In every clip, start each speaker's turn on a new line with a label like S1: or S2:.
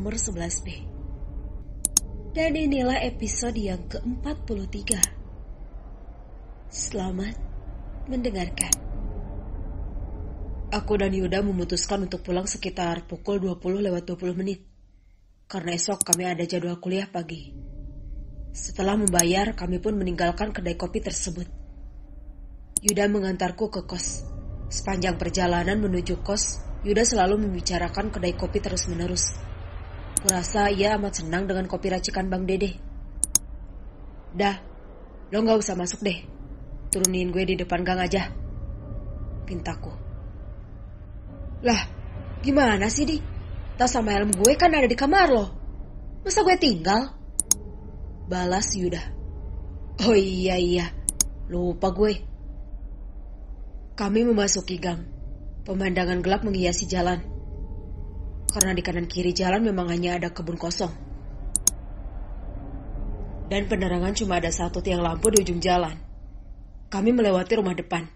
S1: nomor 11B. Dan inilah episode yang ke-43. Selamat mendengarkan. Aku dan Yuda memutuskan untuk pulang sekitar pukul 20 lewat 20 menit. Karena esok kami ada jadwal kuliah pagi. Setelah membayar, kami pun meninggalkan kedai kopi tersebut. Yuda mengantarku ke kos. Sepanjang perjalanan menuju kos, Yuda selalu membicarakan kedai kopi terus-menerus. Kurasa ia amat senang dengan kopi racikan Bang Dede. Dah, lo gak usah masuk deh. Turunin gue di depan gang aja. Pintaku. Lah, gimana sih, Di? Tas sama helm gue kan ada di kamar lo. Masa gue tinggal? Balas Yuda. Oh iya iya, lupa gue. Kami memasuki gang. Pemandangan gelap menghiasi jalan karena di kanan kiri jalan memang hanya ada kebun kosong. Dan penerangan cuma ada satu tiang lampu di ujung jalan. Kami melewati rumah depan.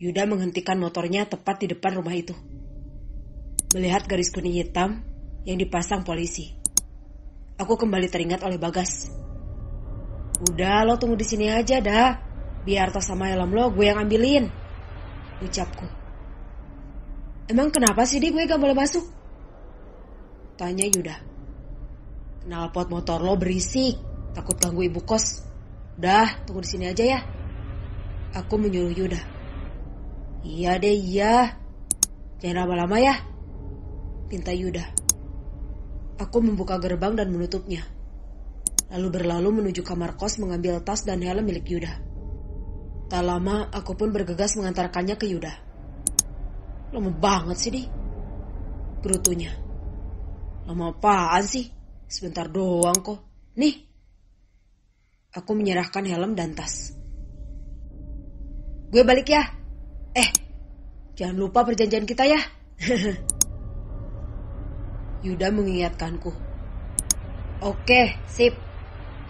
S1: Yuda menghentikan motornya tepat di depan rumah itu. Melihat garis kuning hitam yang dipasang polisi. Aku kembali teringat oleh Bagas. Udah lo tunggu di sini aja dah. Biar tas sama helm lo gue yang ambilin. Ucapku. Emang kenapa sih dia gue gak boleh masuk? Tanya Yuda. Kenal pot motor lo berisik. Takut ganggu ibu kos. Dah, tunggu di sini aja ya. Aku menyuruh Yuda. Iya deh, iya. Jangan lama-lama ya. Pinta Yuda. Aku membuka gerbang dan menutupnya. Lalu berlalu menuju kamar kos mengambil tas dan helm milik Yuda. Tak lama, aku pun bergegas mengantarkannya ke Yuda. Lama banget sih, Di. Gerutunya. Lama apaan sih? Sebentar doang kok. Nih. Aku menyerahkan helm dan tas. Gue balik ya. Eh, jangan lupa perjanjian kita ya. Yuda mengingatkanku. Oke, sip.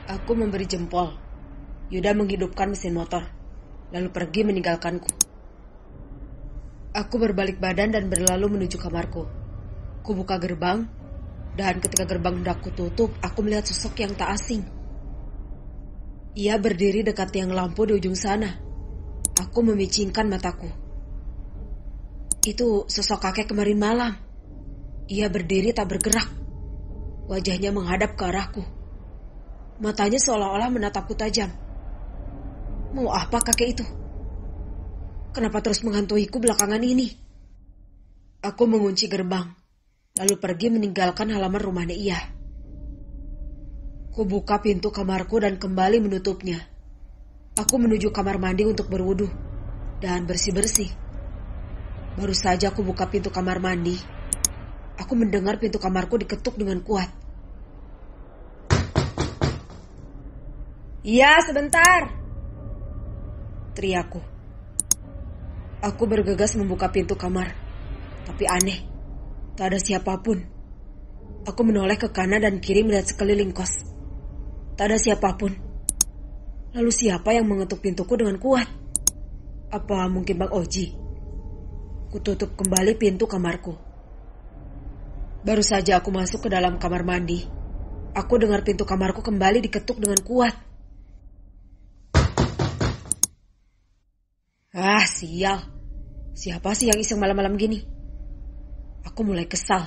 S1: Aku memberi jempol. Yuda menghidupkan mesin motor, lalu pergi meninggalkanku. Aku berbalik badan dan berlalu menuju kamarku. Kubuka gerbang dan ketika gerbang hendak kututup, aku melihat sosok yang tak asing. Ia berdiri dekat tiang lampu di ujung sana. Aku memicingkan mataku. Itu sosok kakek kemarin malam. Ia berdiri tak bergerak. Wajahnya menghadap ke arahku. Matanya seolah-olah menatapku tajam. Mau apa kakek itu? Kenapa terus menghantuiku belakangan ini? Aku mengunci gerbang lalu pergi meninggalkan halaman rumah Ku Kubuka pintu kamarku dan kembali menutupnya. Aku menuju kamar mandi untuk berwudu dan bersih-bersih. Baru saja aku buka pintu kamar mandi, aku mendengar pintu kamarku diketuk dengan kuat. Iya, sebentar. Teriakku. Aku bergegas membuka pintu kamar. Tapi aneh, Tak ada siapapun. Aku menoleh ke kanan dan kiri melihat sekeliling kos. Tak ada siapapun. Lalu siapa yang mengetuk pintuku dengan kuat? Apa mungkin Bang Oji? Kututup kembali pintu kamarku. Baru saja aku masuk ke dalam kamar mandi. Aku dengar pintu kamarku kembali diketuk dengan kuat. Ah, sial. Siapa sih yang iseng malam-malam gini? Aku mulai kesal.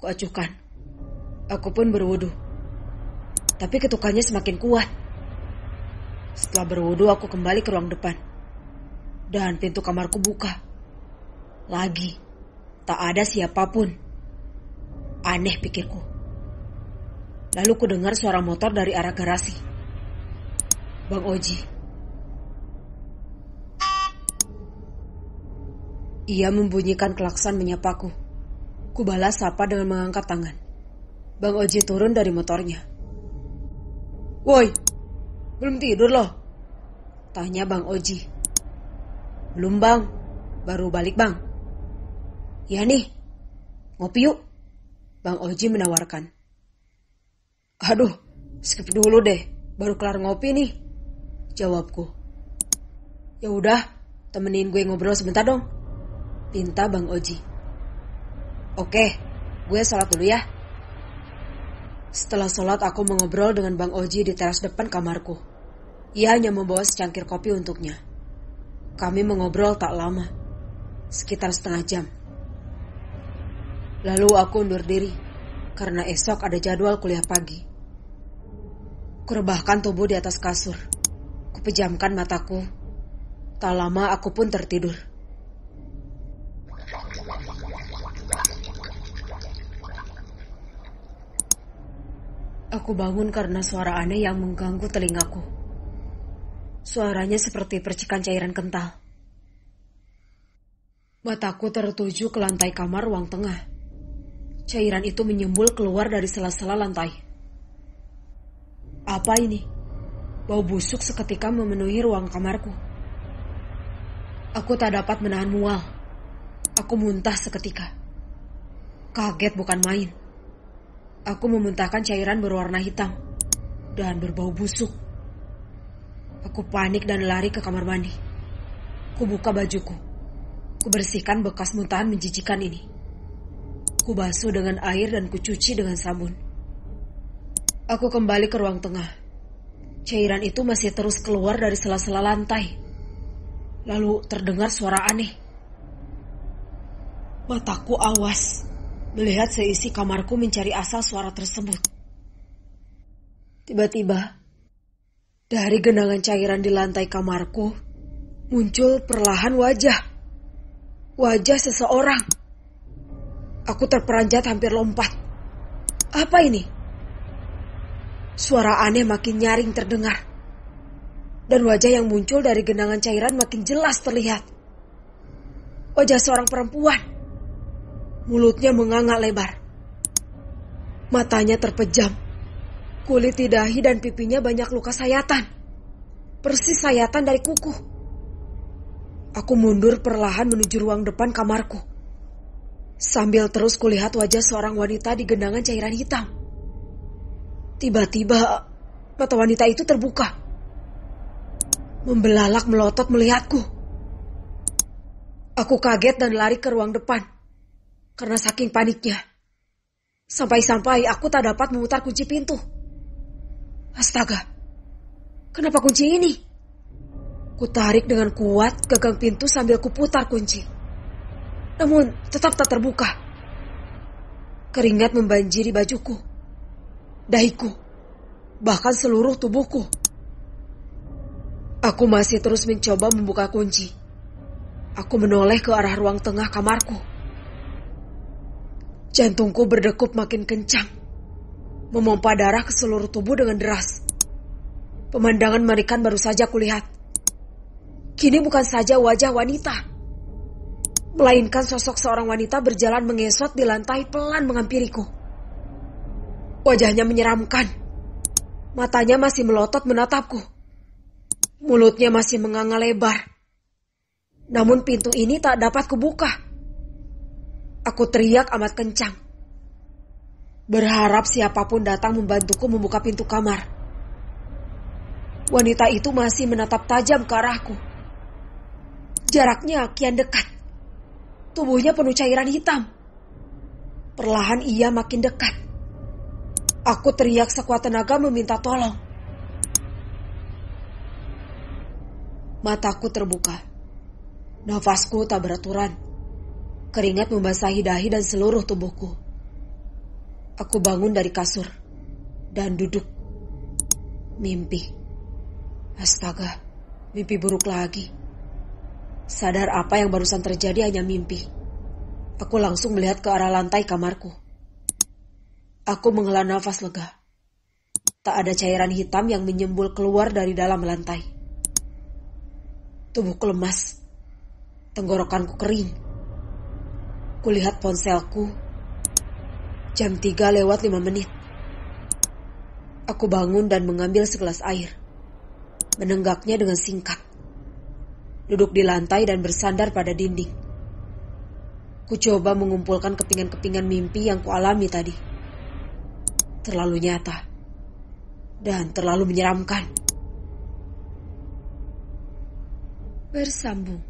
S1: Kuacukan. Aku pun berwudu. Tapi ketukannya semakin kuat. Setelah berwudu, aku kembali ke ruang depan. Dan pintu kamarku buka. Lagi, tak ada siapapun. Aneh pikirku. Lalu ku dengar suara motor dari arah garasi. Bang Oji, Ia membunyikan klakson menyapaku. Kubalas sapa dengan mengangkat tangan. Bang Oji turun dari motornya. Woi, belum tidur loh? Tanya Bang Oji. Belum bang, baru balik bang. Ya nih, ngopi yuk. Bang Oji menawarkan. Aduh, skip dulu deh, baru kelar ngopi nih. Jawabku. Ya udah, temenin gue ngobrol sebentar dong. Pinta Bang Oji. Oke, gue sholat dulu ya. Setelah sholat aku mengobrol dengan Bang Oji di teras depan kamarku. Ia hanya membawa secangkir kopi untuknya. Kami mengobrol tak lama, sekitar setengah jam. Lalu aku undur diri, karena esok ada jadwal kuliah pagi. Kurebahkan tubuh di atas kasur. Kupejamkan mataku. Tak lama aku pun tertidur. Aku bangun karena suara aneh yang mengganggu telingaku. Suaranya seperti percikan cairan kental. Mataku tertuju ke lantai kamar ruang tengah. Cairan itu menyembul keluar dari sela-sela lantai. Apa ini? Bau busuk seketika memenuhi ruang kamarku. Aku tak dapat menahan mual. Aku muntah seketika. Kaget bukan main. Aku memuntahkan cairan berwarna hitam dan berbau busuk. Aku panik dan lari ke kamar mandi. Ku buka bajuku. Ku bersihkan bekas muntahan menjijikan ini. Ku basuh dengan air dan kucuci dengan sabun. Aku kembali ke ruang tengah. Cairan itu masih terus keluar dari sela-sela lantai. Lalu terdengar suara aneh. Mataku awas. Melihat seisi kamarku mencari asal suara tersebut. Tiba-tiba, dari genangan cairan di lantai kamarku, muncul perlahan wajah. Wajah seseorang. Aku terperanjat hampir lompat. Apa ini? Suara aneh makin nyaring terdengar. Dan wajah yang muncul dari genangan cairan makin jelas terlihat. Wajah seorang perempuan Mulutnya menganga lebar. Matanya terpejam. Kulit di dahi dan pipinya banyak luka sayatan. Persis sayatan dari kuku. Aku mundur perlahan menuju ruang depan kamarku. Sambil terus kulihat wajah seorang wanita di genangan cairan hitam. Tiba-tiba mata wanita itu terbuka. Membelalak melotot melihatku. Aku kaget dan lari ke ruang depan karena saking paniknya. Sampai-sampai aku tak dapat memutar kunci pintu. Astaga, kenapa kunci ini? Ku tarik dengan kuat gagang pintu sambil kuputar kunci. Namun tetap tak terbuka. Keringat membanjiri bajuku, dahiku, bahkan seluruh tubuhku. Aku masih terus mencoba membuka kunci. Aku menoleh ke arah ruang tengah kamarku. Jantungku berdekup makin kencang, memompa darah ke seluruh tubuh dengan deras. Pemandangan merikan baru saja kulihat. Kini bukan saja wajah wanita, melainkan sosok seorang wanita berjalan mengesot di lantai pelan menghampiriku. Wajahnya menyeramkan, matanya masih melotot menatapku, mulutnya masih menganga lebar. Namun pintu ini tak dapat kubuka. Aku teriak amat kencang. Berharap siapapun datang membantuku membuka pintu kamar. Wanita itu masih menatap tajam ke arahku. Jaraknya kian dekat. Tubuhnya penuh cairan hitam. Perlahan ia makin dekat. Aku teriak sekuat tenaga meminta tolong. Mataku terbuka. Nafasku tak beraturan Keringat membasahi dahi dan seluruh tubuhku. Aku bangun dari kasur dan duduk. Mimpi. Astaga, mimpi buruk lagi. Sadar apa yang barusan terjadi hanya mimpi. Aku langsung melihat ke arah lantai kamarku. Aku menghela nafas lega. Tak ada cairan hitam yang menyembul keluar dari dalam lantai. Tubuhku lemas. Tenggorokanku kering Kulihat ponselku. Jam tiga lewat lima menit. Aku bangun dan mengambil segelas air. Menenggaknya dengan singkat. Duduk di lantai dan bersandar pada dinding. Ku coba mengumpulkan kepingan-kepingan mimpi yang kualami tadi. Terlalu nyata. Dan terlalu menyeramkan. Bersambung.